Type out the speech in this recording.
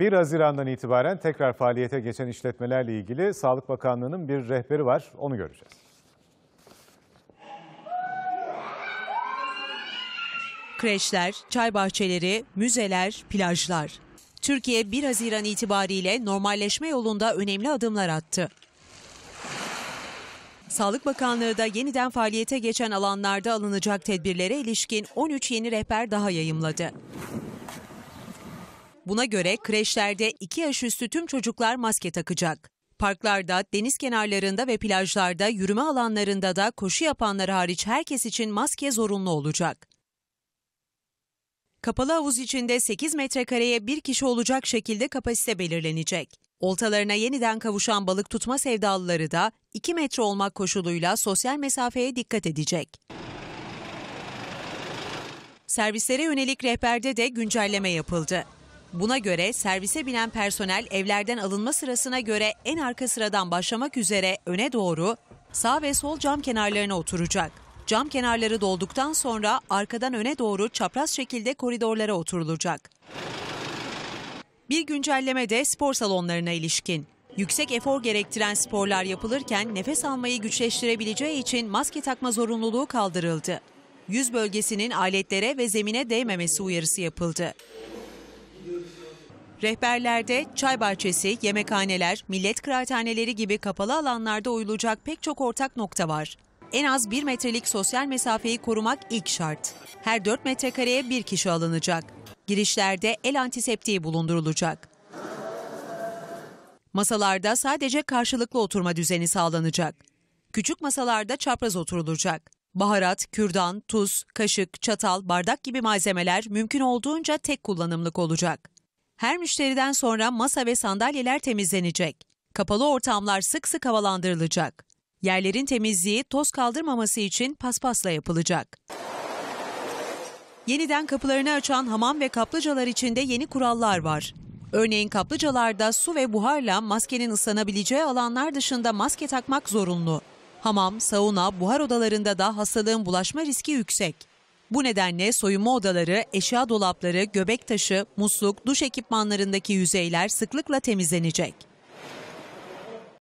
1 Haziran'dan itibaren tekrar faaliyete geçen işletmelerle ilgili Sağlık Bakanlığı'nın bir rehberi var. Onu göreceğiz. Kreşler, çay bahçeleri, müzeler, plajlar. Türkiye 1 Haziran itibariyle normalleşme yolunda önemli adımlar attı. Sağlık Bakanlığı da yeniden faaliyete geçen alanlarda alınacak tedbirlere ilişkin 13 yeni rehber daha yayımladı. Buna göre kreşlerde 2 yaş üstü tüm çocuklar maske takacak. Parklarda, deniz kenarlarında ve plajlarda, yürüme alanlarında da koşu yapanlar hariç herkes için maske zorunlu olacak. Kapalı havuz içinde 8 metrekareye bir kişi olacak şekilde kapasite belirlenecek. Oltalarına yeniden kavuşan balık tutma sevdalıları da 2 metre olmak koşuluyla sosyal mesafeye dikkat edecek. Servislere yönelik rehberde de güncelleme yapıldı. Buna göre servise binen personel evlerden alınma sırasına göre en arka sıradan başlamak üzere öne doğru sağ ve sol cam kenarlarına oturacak. Cam kenarları dolduktan sonra arkadan öne doğru çapraz şekilde koridorlara oturulacak. Bir güncelleme de spor salonlarına ilişkin. Yüksek efor gerektiren sporlar yapılırken nefes almayı güçleştirebileceği için maske takma zorunluluğu kaldırıldı. Yüz bölgesinin aletlere ve zemine değmemesi uyarısı yapıldı. Rehberlerde çay bahçesi, yemekhaneler, millet kıraathaneleri gibi kapalı alanlarda uyulacak pek çok ortak nokta var. En az 1 metrelik sosyal mesafeyi korumak ilk şart. Her 4 metrekareye bir kişi alınacak. Girişlerde el antiseptiği bulundurulacak. Masalarda sadece karşılıklı oturma düzeni sağlanacak. Küçük masalarda çapraz oturulacak. Baharat, kürdan, tuz, kaşık, çatal, bardak gibi malzemeler mümkün olduğunca tek kullanımlık olacak. Her müşteriden sonra masa ve sandalyeler temizlenecek. Kapalı ortamlar sık sık havalandırılacak. Yerlerin temizliği toz kaldırmaması için paspasla yapılacak. Yeniden kapılarını açan hamam ve kaplıcalar içinde yeni kurallar var. Örneğin kaplıcalarda su ve buharla maskenin ıslanabileceği alanlar dışında maske takmak zorunlu. Hamam, sauna, buhar odalarında da hastalığın bulaşma riski yüksek. Bu nedenle soyunma odaları, eşya dolapları, göbek taşı, musluk, duş ekipmanlarındaki yüzeyler sıklıkla temizlenecek.